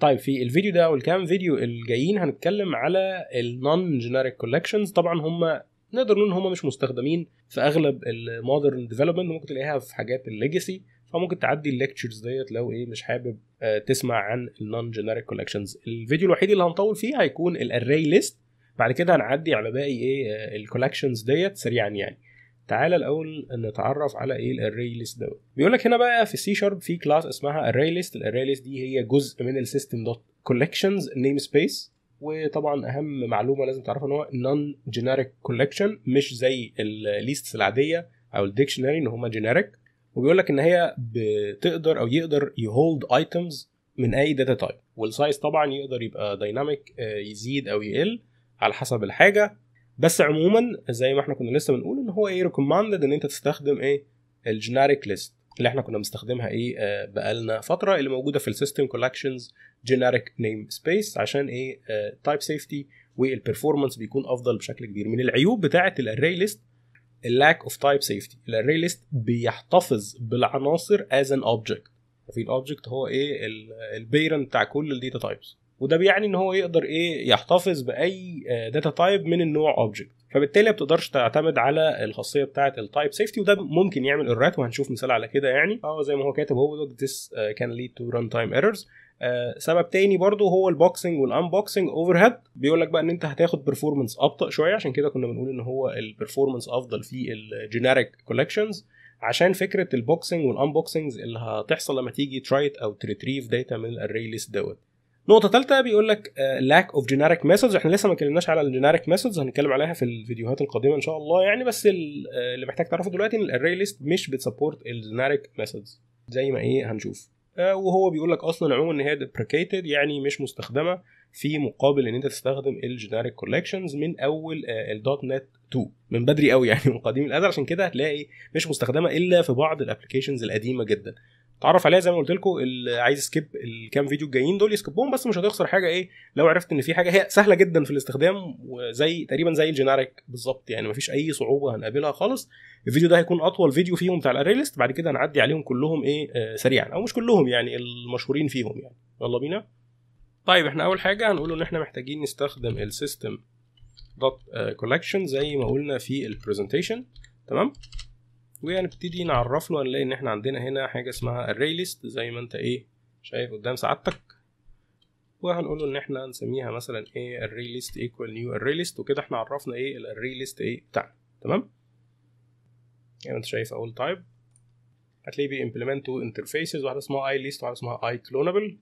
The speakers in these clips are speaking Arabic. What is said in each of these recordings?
طيب في الفيديو ده والكام فيديو الجايين هنتكلم على النون جينيريك كولكشنز طبعا هم نقدر نقول ان هم مش مستخدمين في اغلب المودرن ديفلوبمنت ممكن تلاقيها في حاجات الليجاسي فممكن تعدي الليكتشرز ديت لو ايه مش حابب آه، تسمع عن النون جينيريك كولكشنز الفيديو الوحيد اللي هنطول فيه هيكون الاري ليست بعد كده هنعدي على باقي ايه آه، الكولكشنز ديت سريعا يعني تعالى الاول نتعرف على ايه الاري ليست دوت بيقول لك هنا بقى في السي شارب في كلاس اسمها اري ليست الاري ليست دي هي جزء من السيستم دوت كولكشنز نيم سبيس وطبعا اهم معلومه لازم تعرفها ان هو نون جينيريك كولكشن مش زي الليستس العاديه او الديكشنري ان هما جينيريك وبيقول لك ان هي بتقدر او يقدر يهولد ايتمز من اي داتا تايب والسايز طبعا يقدر يبقى دايناميك آه، يزيد او يقل على حسب الحاجه بس عموما زي ما احنا كنا لسه بنقول ان هو ايه ريكومندد ان انت تستخدم ايه الجينيريك ليست اللي احنا كنا بنستخدمها ايه آه بقالنا فتره اللي موجوده في السيستم كولكشنز جينيريك نيم سبيس عشان ايه تايب سيفتي والبرفورمانس بيكون افضل بشكل كبير من العيوب بتاعه الاري ليست اللاك اوف تايب سيفتي الاري ليست بيحتفظ بالعناصر از ان اوبجكت في الاوبجكت هو ايه البيرن بتاع كل الداتا تايبس وده بيعني ان هو يقدر ايه يحتفظ باي داتا آه، تايب من النوع اوبجكت فبالتالي ما بتقدرش تعتمد على الخاصيه بتاعه التايب سيفتي وده ممكن يعمل ايرورات وهنشوف مثال على كده يعني اه زي ما هو كاتب هو ذس كان ليد تو ران تايم ايرورز سبب تاني برضو هو البوكسنج والانبوكسنج اوفر هيد بيقول لك بقى ان انت هتاخد بيرفورمانس ابطا شويه عشان كده كنا بنقول ان هو البرفورمانس افضل في الجينيريك كولكشنز عشان فكره البوكسنج والانبوكسنجز اللي هتحصل لما تيجي ترايت او تريتريف داتا من الاري ليست دوت نقطة ثالثة بيقول لك لاك اوف جينيريك ميثودز احنا لسه ما اتكلمناش على الجينيريك ميثودز هنتكلم عليها في الفيديوهات القادمة ان شاء الله يعني بس آه، اللي محتاج تعرفه دلوقتي ان الاري ليست مش بتسبورت الجينيريك ميثودز زي ما ايه هنشوف آه، وهو بيقول لك اصلا عموما ان هي deprecated يعني مش مستخدمه في مقابل ان انت تستخدم الجينيريك كولكشنز من اول الدوت نت 2 من بدري قوي يعني من قديم الازل عشان كده هتلاقي مش مستخدمه الا في بعض الابلكيشنز القديمه جدا اتعرف عليها زي ما قلت لكم اللي عايز سكيب الكام فيديو الجايين دول يسكبهم بس مش هتخسر حاجه ايه لو عرفت ان في حاجه هي سهله جدا في الاستخدام وزي تقريبا زي الجينيريك بالظبط يعني مفيش اي صعوبه هنقابلها خالص الفيديو ده هيكون اطول فيديو فيهم بتاع الاري ليست بعد كده هنعدي عليهم كلهم ايه آه سريعا او مش كلهم يعني المشهورين فيهم يعني يلا بينا طيب احنا اول حاجه هنقول ان احنا محتاجين نستخدم السيستم دوت كولكشن زي ما قلنا في البرزنتيشن تمام وهنبتدي نعرف له هنلاقي ان احنا عندنا هنا حاجه اسمها array ليست زي ما انت ايه شايف قدام سعادتك وهنقول ان احنا هنسميها مثلا ايه array ليست ايكوال new array ليست وكده احنا عرفنا ايه الاري ليست ايه بتاعنا تمام زي يعني ما انت شايف اول تايب هتلاقي بي امبلمنت تو انترفيسز واحده اسمها اي ليست وواحده اسمها اي كلونبل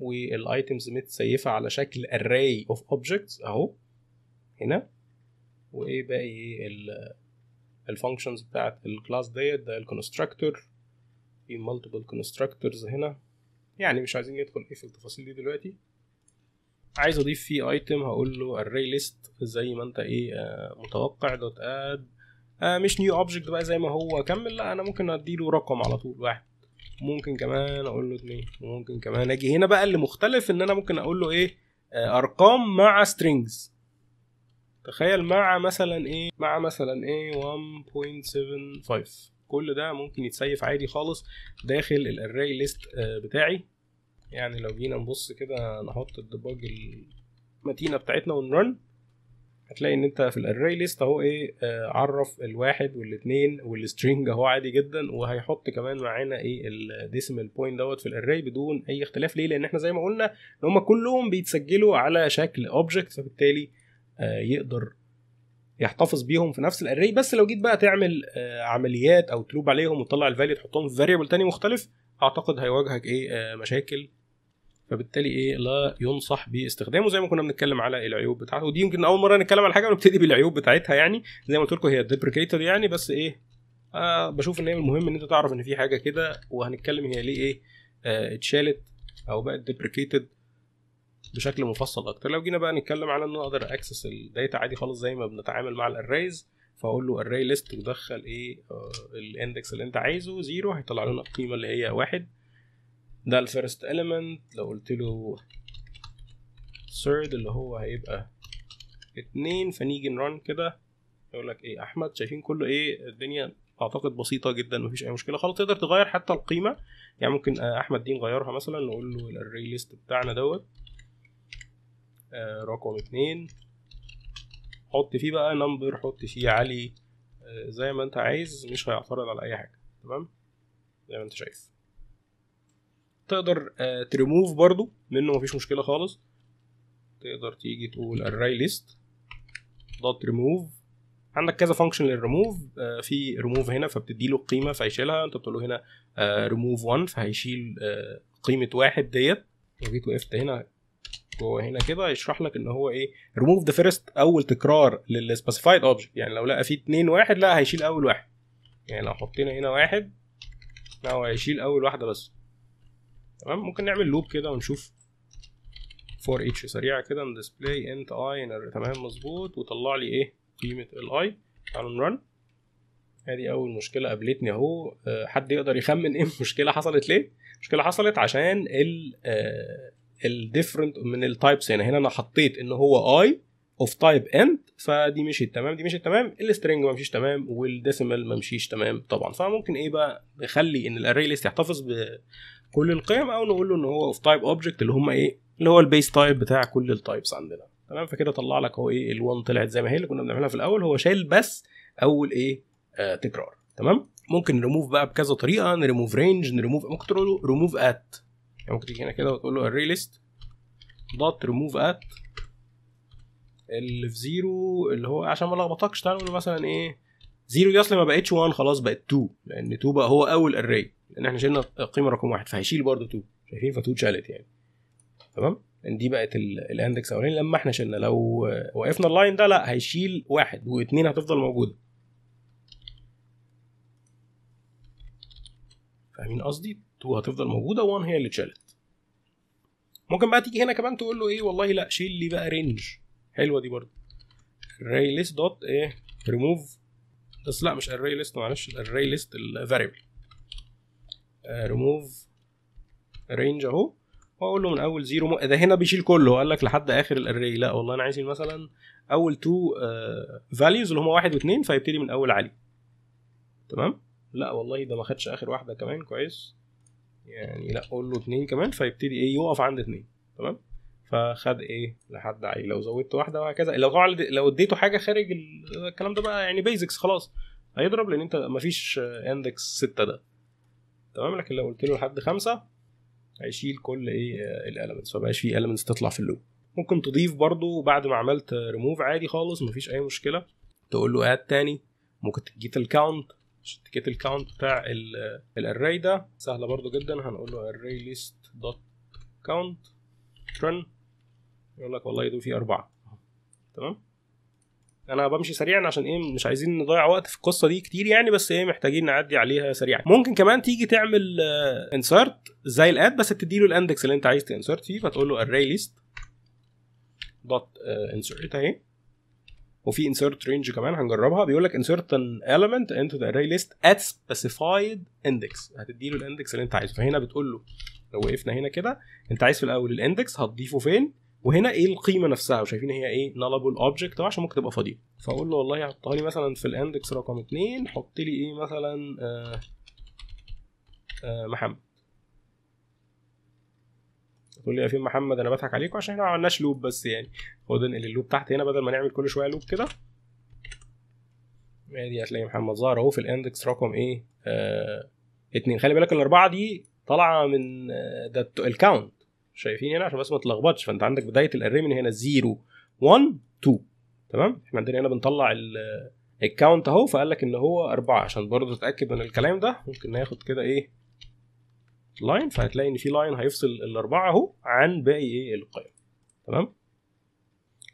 والايتمز متسيفه على شكل array of objects اهو هنا وايه باقي إيه الفانكشنز بتاعت الكلاس ديت ده الكونستراكتور في مالتيبل كونستراكتورز هنا يعني مش عايزين ندخل ايه في التفاصيل دي دلوقتي عايز اضيف فيه ايتم هقول له الري ليست زي ما انت ايه آه، متوقع دوت اد آه، مش نيو اوبجكت بقى زي ما هو كمل لا انا ممكن اديله رقم على طول واحد ممكن كمان اقول له اتنين وممكن كمان اجي هنا بقى اللي مختلف ان انا ممكن اقول له ايه آه، ارقام مع سترينجز تخيل مع مثلا ايه مع مثلا ايه 1.75 كل ده ممكن يتسيف عادي خالص داخل الاري آه، ليست بتاعي يعني لو جينا نبص كده نحط الديباج المتينه بتاعتنا ونرن هتلاقي ان انت في الاري ليست اهو ايه آه، عرف الواحد والاثنين والسترينج اهو عادي جدا وهيحط كمان معانا ايه الديسيمال بوينت دوت في الاري بدون اي اختلاف ليه لان احنا زي ما قلنا ان هم كلهم بيتسجلوا على شكل اوبجكت فبالتالي آه، يقدر يحتفظ بيهم في نفس الاري بس لو جيت بقى تعمل آه، عمليات او تلوب عليهم وتطلع الفاليو تحطهم في فاريبل تاني مختلف اعتقد هيواجهك ايه آه، مشاكل فبالتالي ايه لا ينصح باستخدامه زي ما كنا بنتكلم على العيوب بتاعته ودي يمكن اول مره نتكلم على حاجه ونبتدي بالعيوب بتاعتها يعني زي ما قلت لكم هي ديبريكيتد يعني بس ايه آه بشوف ان هي المهم ان انت تعرف ان في حاجه كده وهنتكلم هي ليه ايه اتشالت او بقت ديبريكيتد بشكل مفصل اكتر لو جينا بقى نتكلم على ان اقدر اكسس الداتا عادي خالص زي ما بنتعامل مع الاريز فاقول له array list ودخل ايه آه، الاندكس اللي انت عايزه زيرو هيطلع لنا القيمه اللي هي واحد ده الفيرست element لو قلت له third اللي هو هيبقى اتنين فنيجي نرن كده يقول لك ايه احمد شايفين كله ايه الدنيا اعتقد بسيطه جدا مفيش اي مشكله خالص تقدر تغير حتى القيمه يعني ممكن آه، احمد دي نغيرها مثلا نقول له الاري ليست بتاعنا دوت آه، رقم اتنين حط فيه بقى نمبر حط فيه علي آه، زي ما انت عايز مش هيعترض على اي حاجه تمام زي ما انت شايف تقدر تريموف آه، برضو منه مفيش مشكله خالص تقدر تيجي تقول الراي ليست دوت ريموف عندك كذا فانكشن للريموف في ريموف هنا فبتدي له قيمه فيشيلها انت بتقول له هنا ريموف 1 فهيشيل قيمه واحد ديت لو جيت وقفت هنا هو هنا كده يشرح لك ان هو ايه ريموف ذا فيرست اول تكرار للسبيسيفايد اوبجكت يعني لو لقى فيه اتنين واحد لا هيشيل اول واحد يعني لو حطينا هنا واحد لا هو هيشيل اول واحده بس تمام ممكن نعمل لوب كده ونشوف فور اتش سريعه كده ديسبلاي انت اي تمام مظبوط وطلع لي ايه قيمه الاي تعالوا نرن ادي اول مشكله قابلتني اهو آه، حد يقدر يخمن ايه المشكله حصلت ليه المشكله حصلت عشان ال آه، الديفرنت من التايبس يعني هنا هنا انا حطيت ان هو اي اوف تايب انت فدي مشيت تمام دي مشيت تمام السترنج ما مشيش تمام والديسيمال ما مشيش تمام طبعا فممكن ايه بقى نخلي ان الاري ليست يحتفظ بكل القيم او نقول له ان هو اوف تايب اوبجكت اللي هم ايه اللي هو البيس تايب بتاع كل التايبس عندنا تمام فكده طلع لك هو ايه ال1 طلعت زي ما هي اللي كنا بنعملها في الاول هو شايل بس اول ايه آه تكرار تمام ممكن ريموف بقى بكذا طريقه نريموف رينج نريموف ممكن تقول ريموف ات يعني ممكن تيجي هنا كده وتقول له array list dot remove at اللي في زيرو اللي هو عشان ما لخبطكش تعالى نقول مثلا ايه زيرو دي اصلا ما بقتش 1 خلاص بقت 2 لان 2 بقى هو اول array لان احنا شلنا القيمه رقم واحد فهيشيل برضه 2 شايفين ف 2 اتشالت يعني تمام لان دي بقت الاندكس الاولاني لما احنا شلنا لو وقفنا اللاين ده لا هيشيل واحد واثنين هتفضل موجوده فاهمين قصدي؟ 2 هتفضل موجوده 1 هي اللي اتشالت ممكن بقى تيجي هنا كمان تقول له ايه والله لا شيل لي بقى رينج حلوه دي برضه array ليست دوت ايه ريموف بس لا مش array list معلش array list الفاريبل ريموف رينج اهو واقول له من اول زيرو م... ده هنا بيشيل كله قال لك لحد اخر الاري لا والله انا عايز مثلا اول تو فاليوز آه، اللي هم واحد واثنين فيبتدي من اول عالي تمام لا والله ده ما خدش اخر واحده كمان كويس يعني لا قول له اتنين كمان فيبتدي ايه يقف عند اتنين تمام فخد ايه لحد عليه لو زودت واحده وهكذا لو لو اديته حاجه خارج الكلام ده بقى يعني بيزكس خلاص هيضرب لان انت مفيش اندكس ستة ده تمام لكن لو قلت له لحد خمسة هيشيل كل ايه الالمنتس فمبقاش فيه الالمنتس تطلع في اللوب ممكن تضيف برضو بعد ما عملت ريموف عادي خالص مفيش اي مشكله تقول له اد تاني ممكن تجيت الكاونت تكيت الكاونت بتاع الاري ده سهله برضو جدا هنقول له array ليست دوت كاونت ترن يقول لك والله دول في اربعه تمام انا بمشي سريعا عشان ايه مش عايزين نضيع وقت في القصه دي كتير يعني بس ايه محتاجين نعدي عليها سريعا ممكن كمان تيجي تعمل انسرت آه، زي الاد بس تدي له الاندكس اللي انت عايز تنسرت فيه فتقول له array ليست دوت انسرت اهي وفي insert range كمان هنجربها بيقول لك insert an element into the array list at specified index هتدي له الاندكس اللي انت عايزه فهنا بتقول له لو وقفنا هنا كده انت عايز في الاول الاندكس هتضيفه فين وهنا ايه القيمه نفسها وشايفين هي ايه nullable object عشان ممكن تبقى فاضيه فاقول له والله حطها لي مثلا في الاندكس رقم 2 حط لي ايه مثلا آه آه محمد تقول لي يا في محمد انا بضحك عليكم عشان احنا ما عملناش لوب بس يعني خد انقل اللوب تحت هنا بدل ما نعمل كل شويه لوب كده ادي هتلاقي محمد ظهر اهو في الاندكس رقم ايه آه اتنين خلي بالك الاربعه دي طالعه من آه، ده الكاونت شايفين هنا عشان بس ما تلخبطش فانت عندك بدايه الاري من هنا 0 1 2 تمام احنا عندنا هنا بنطلع آه، الكاونت اهو فقال لك ان هو اربعه عشان برضه تتاكد من الكلام ده ممكن ناخد كده ايه لاين فهتلاقي ان في لاين هيفصل الاربعه اهو عن باقي ايه القيم تمام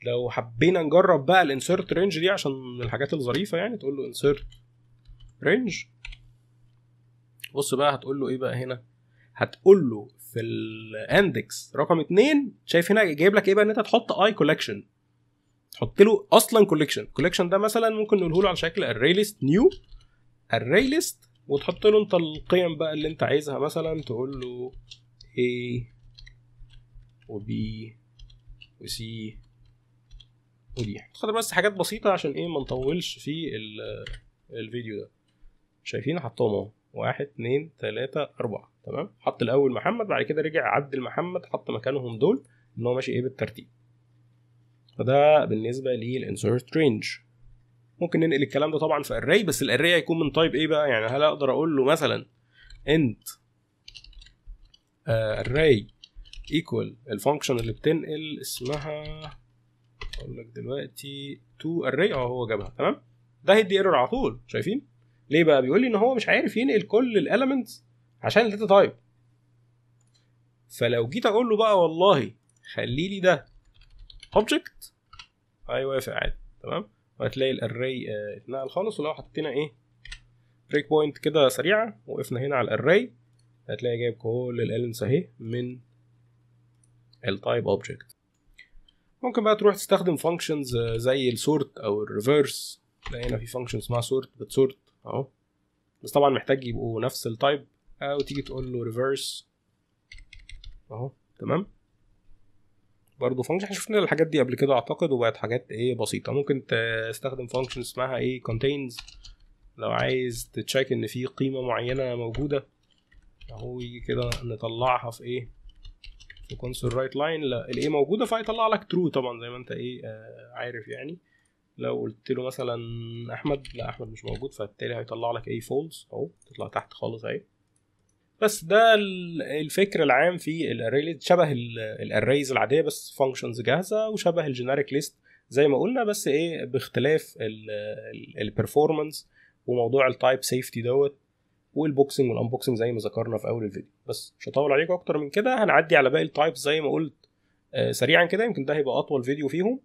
لو حبينا نجرب بقى الانسيرت رينج دي عشان الحاجات الظريفه يعني تقول له انسيرت رينج بص بقى هتقول له ايه بقى هنا هتقول له في الاندكس رقم اتنين شايف هنا جايب لك ايه بقى ان انت تحط اي كولكشن تحط له اصلا كولكشن الكولكشن ده مثلا ممكن نقوله له على شكل array list new array list وتحط له انت القيم بقى اللي انت عايزها مثلا تقول له A و B و C D خاطر بس حاجات بسيطة عشان ايه ما نطولش في الفيديو ده شايفين حطهم اهو واحد اتنين تلاتة أربعة تمام حط الأول محمد بعد كده رجع عدل محمد حط مكانهم دول إن هو ماشي إيه بالترتيب فده بالنسبة للإنسرت رينج ممكن ننقل الكلام ده طبعا في array بس الاري هيكون من تايب ايه بقى يعني هل اقدر اقول له مثلا انت آه، array equal الفانكشن اللي بتنقل اسمها اقول لك دلوقتي تو array اه هو جابها تمام ده هيدي ايرور على طول شايفين ليه بقى بيقول لي ان هو مش عارف ينقل كل الاليمنتس عشان الداتا تايب فلو جيت اقول له بقى والله خلي لي ده اوبجكت هيوافق عادي تمام وهتلاقي الاري آه، اتنقل خالص ولو حطينا ايه بريك بوينت كده سريعه وقفنا هنا على الاري هتلاقي جايب كل الالنس اهي من التايب اوبجكت ممكن بقى تروح تستخدم فانكشنز آه، زي السورت او الريفرس تلاقي هنا في فانكشن اسمها سورت بتسورت اهو بس طبعا محتاج يبقوا نفس التايب او تيجي تقول له ريفرس اهو تمام برضه فانكشن احنا شفنا الحاجات دي قبل كده اعتقد وبقت حاجات ايه بسيطه ممكن تستخدم فانكشن اسمها ايه كونتينز لو عايز تتشيك ان في قيمه معينه موجوده اهو يجي كده نطلعها في ايه في كونسول رايت لاين لا الايه موجوده فهيطلع لك ترو طبعا زي ما انت ايه آه، عارف يعني لو قلت له مثلا احمد لا احمد مش موجود فبالتالي هيطلع لك ايه فولز اهو تطلع تحت خالص اهي بس ده الفكر العام في الاري شبه الاريز العاديه بس فانكشنز جاهزه وشبه الجينيريك ليست زي ما قلنا بس ايه باختلاف البرفورمانس وموضوع التايب سيفتي دوت والبوكسنج والانبوكسنج زي ما ذكرنا في اول الفيديو بس مش هطول عليكم اكتر من كده هنعدي على باقي التايبس زي ما قلت آه، سريعا كده يمكن ده هيبقى اطول فيديو فيهم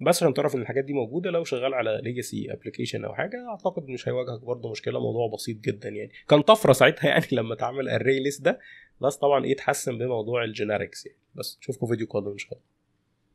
بس عشان تعرف ان الحاجات دي موجوده لو شغال على ليجاسي ابلكيشن او حاجه اعتقد مش هيواجهك برضه مشكله موضوع بسيط جدا يعني كان طفره ساعتها يعني لما اتعمل الري ليست ده بس طبعا ايه اتحسن بموضوع الجينيركس يعني بس نشوفكم فيديو قادم ان شاء الله